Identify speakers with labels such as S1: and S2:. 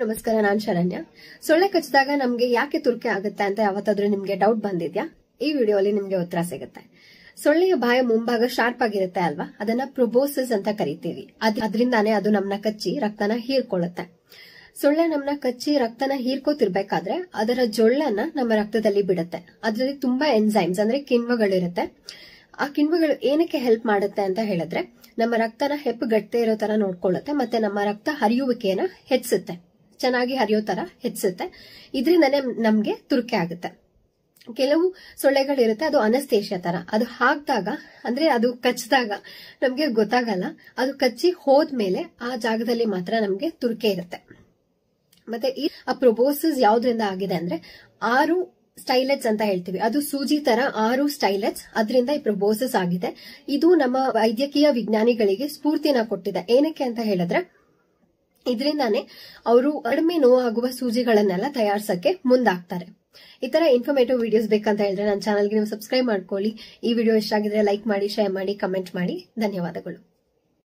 S1: ನಮಸ್ಕಾರ ನಾನ್ ಶರಣ್ಯ ಸೊಳ್ಳೆ ಕಚ್ಚಿದಾಗ ನಮ್ಗೆ ಯಾಕೆ ತುರ್ಕೆ ಆಗುತ್ತೆ ಅಂತ ಯಾವತ್ತಾದ್ರೂ ನಿಮ್ಗೆ ಡೌಟ್ ಬಂದಿದ್ಯಾ ಈ ವಿಡಿಯೋ ಅಲ್ಲಿ ನಿಮ್ಗೆ ಉತ್ತರ ಸಿಗುತ್ತೆ ಸೊಳ್ಳೆಯ ಬಾಯ ಮುಂಭಾಗ ಶಾರ್ಪ್ ಆಗಿರುತ್ತೆ ಅಲ್ವಾ ಅದನ್ನ ಪ್ರೊಬೋಸಿಸ್ ಅಂತ ಕರಿತೀವಿ ಅದ್ರಿಂದಾನೇ ಅದು ನಮ್ನ ಕಚ್ಚಿ ರಕ್ತನ ಹೀರ್ಕೊಳ್ಳುತ್ತೆ ಸೊಳ್ಳೆ ನಮ್ನ ಕಚ್ಚಿ ರಕ್ತನ ಹೀರ್ಕೋತಿರ್ಬೇಕಾದ್ರೆ ಅದರ ಜೊಳ್ಳನ್ನ ನಮ್ಮ ರಕ್ತದಲ್ಲಿ ಬಿಡುತ್ತೆ ಅದರಲ್ಲಿ ತುಂಬಾ ಎನ್ಸೈಮ್ಸ್ ಅಂದ್ರೆ ಕಿಣ್ವಗಳಿರುತ್ತೆ ಆ ಕಿಣ್ವಗಳು ಏನಕ್ಕೆ ಹೆಲ್ಪ್ ಮಾಡುತ್ತೆ ಅಂತ ಹೇಳಿದ್ರೆ ನಮ್ಮ ರಕ್ತನ ಹೆಪ್ಪುಗಟ್ಟೆ ಇರೋ ತರ ನೋಡ್ಕೊಳ್ಳುತ್ತೆ ಮತ್ತೆ ನಮ್ಮ ರಕ್ತ ಹರಿಯುವಿಕೆಯನ್ನ ಹೆಚ್ಚಿಸುತ್ತೆ ಚೆನ್ನಾಗಿ ಹರಿಯೋ ತರ ಹೆಚ್ಚಿಸುತ್ತೆ ಇದರಿಂದನೇ ನಮ್ಗೆ ತುರ್ಕೆ ಆಗುತ್ತೆ ಕೆಲವು ಸೊಳ್ಳೆಗಳಿರುತ್ತೆ ಅದು ಅನಸ್ತೇಷಿಯ ತರ ಅದು ಹಾಕಿದಾಗ ಅಂದ್ರೆ ಅದು ಕಚ್ಚಿದಾಗ ನಮ್ಗೆ ಗೊತ್ತಾಗಲ್ಲ ಅದು ಕಚ್ಚಿ ಹೋದ್ಮೇಲೆ ಆ ಜಾಗದಲ್ಲಿ ಮಾತ್ರ ನಮ್ಗೆ ತುರ್ಕೆ ಇರುತ್ತೆ ಮತ್ತೆ ಈ ಪ್ರೊಬೋಸಸ್ ಯಾವ್ದ್ರಿಂದ ಆಗಿದೆ ಅಂದ್ರೆ ಆರು ಸ್ಟೈಲೆಟ್ಸ್ ಅಂತ ಹೇಳ್ತೀವಿ ಅದು ಸೂಜಿ ತರ ಆರು ಸ್ಟೈಲೆಟ್ಸ್ ಅದರಿಂದ ಈ ಪ್ರೊಬೋಸಸ್ ಆಗಿದೆ ಇದು ನಮ್ಮ ವೈದ್ಯಕೀಯ ವಿಜ್ಞಾನಿಗಳಿಗೆ ಸ್ಫೂರ್ತಿನ ಕೊಟ್ಟಿದೆ ಏನಕ್ಕೆ ಅಂತ ಹೇಳಿದ್ರೆ ಇದರಿಂದಾನೇ ಅವರು ಕಡಿಮೆ ನೋವಾಗುವ ಸೂಜಿಗಳನ್ನೆಲ್ಲ ತಯಾರಿಸಕ್ಕೆ ಮುಂದಾಗ್ತಾರೆ ಈ ತರ ಇನ್ಫಾರ್ಮೇಟಿವ್ ವಿಡಿಯೋಸ್ ಬೇಕಂತ ಹೇಳಿದ್ರೆ ನನ್ನ ಚಾನಲ್ಗೆ ನೀವು ಸಬ್ಸ್ಕ್ರೈಬ್ ಮಾಡ್ಕೊಳ್ಳಿ ಈ ವಿಡಿಯೋ ಇಷ್ಟ ಆಗಿದ್ರೆ ಲೈಕ್ ಮಾಡಿ ಶೇರ್ ಮಾಡಿ ಕಮೆಂಟ್ ಮಾಡಿ ಧನ್ಯವಾದಗಳು